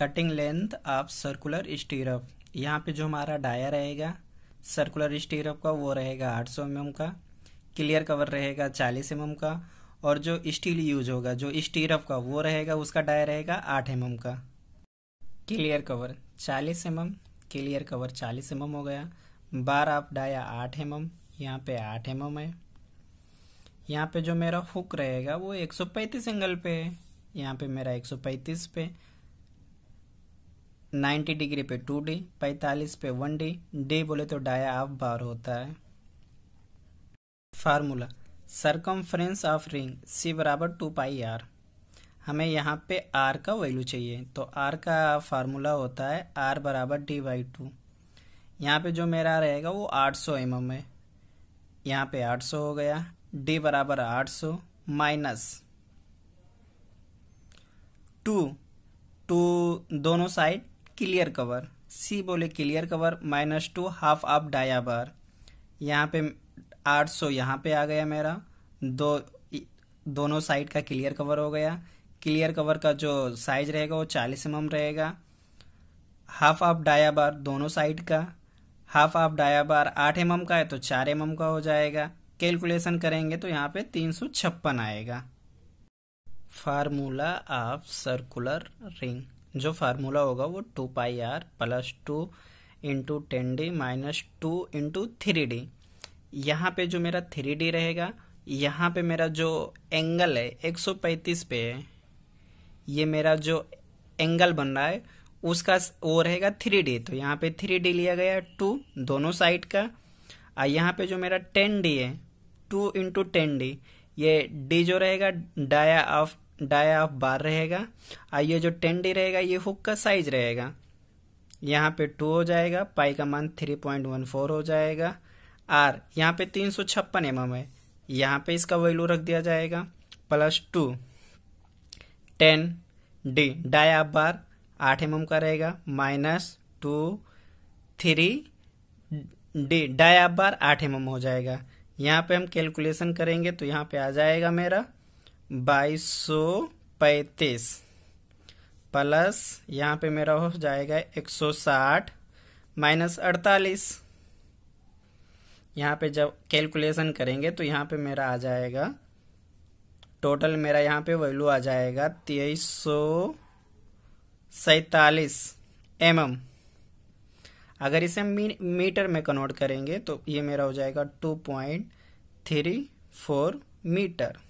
cutting length of circular stirrup यहाँ पे जो हमारा डाया रहेगा सर्कुलर स्टीरअप का वो रहेगा 800 सौ mm का क्लियर कवर रहेगा 40 एम mm का और जो स्टील यूज होगा जो स्टीरअप का वो रहेगा उसका डाया रहेगा 8 एम mm का clear cover 40 m mm, clear cover 40 m mm हो गया बार आप डाया 8 एम mm, यहाँ पे 8 एम mm है यहाँ पे जो मेरा हुक रहेगा वो 135 एंगल पे है यहाँ पे मेरा 135 पे 90 डिग्री पे 2D, 45 पे 1D, D बोले तो डाया ऑफ बार होता है formula circumference of ring C बराबर टू पाई आर हमें यहाँ पे आर का वैल्यू चाहिए तो आर का फार्मूला होता है आर बराबर डी बाई टू यहाँ पर जो मेरा रहेगा वो 800 सौ mm है यहाँ पे 800 हो गया डी बराबर 800 माइनस टू टू दोनों साइड क्लियर कवर सी बोले clear cover minus two half आप डाया बार यहाँ पे आठ सौ यहाँ पे आ गया मेरा दो दोनों साइड का क्लियर कवर हो गया क्लियर कवर का जो साइज रहेगा वो चालीस एम रहेगा हाफ आप डाया बार दोनों साइड का हाफ आप डाया बार आठ एम का है तो चार एम का हो जाएगा कैलकुलेशन करेंगे तो यहाँ पे तीन सौ छप्पन आएगा फार्मूला ऑफ सर्कुलर रिंग जो फार्मूला होगा वो two pi r plus two into ten D minus two into three D यहाँ पे जो मेरा थ्री डी रहेगा यहाँ पे मेरा जो एंगल है 135 पे है ये मेरा जो एंगल बन रहा है उसका वो रहेगा थ्री डी तो यहाँ पे थ्री डी लिया गया टू दोनों साइड का और यहाँ पे जो मेरा टेन डी है टू इंटू टेन डी ये डी जो रहेगा dia of dia of bar रहेगा और ये जो टेन डी रहेगा ये हुक का साइज रहेगा यहाँ पे टू हो जाएगा पाई का मान थ्री पॉइंट वन फोर हो जाएगा आर यहाँ पे तीन सौ छप्पन एम एम है यहाँ पे इसका वैल्यू रख दिया जाएगा plus two ten D dia of bar आठ एम mm का रहेगा minus two three D dia of bar आठ एम mm हो जाएगा यहाँ पे हम कैलकुलेशन करेंगे तो यहाँ पे आ जाएगा मेरा बाईस सौ प्लस यहाँ पे मेरा हो जाएगा एक सौ साठ माइनस अड़तालीस यहाँ पे जब कैलकुलेशन करेंगे तो यहाँ पे मेरा आ जाएगा टोटल मेरा यहाँ पे वैल्यू आ जाएगा तेईस सौ सैतालीस एम एम अगर इसे मीटर में कन्वर्ट करेंगे तो ये मेरा हो जाएगा two point three four metre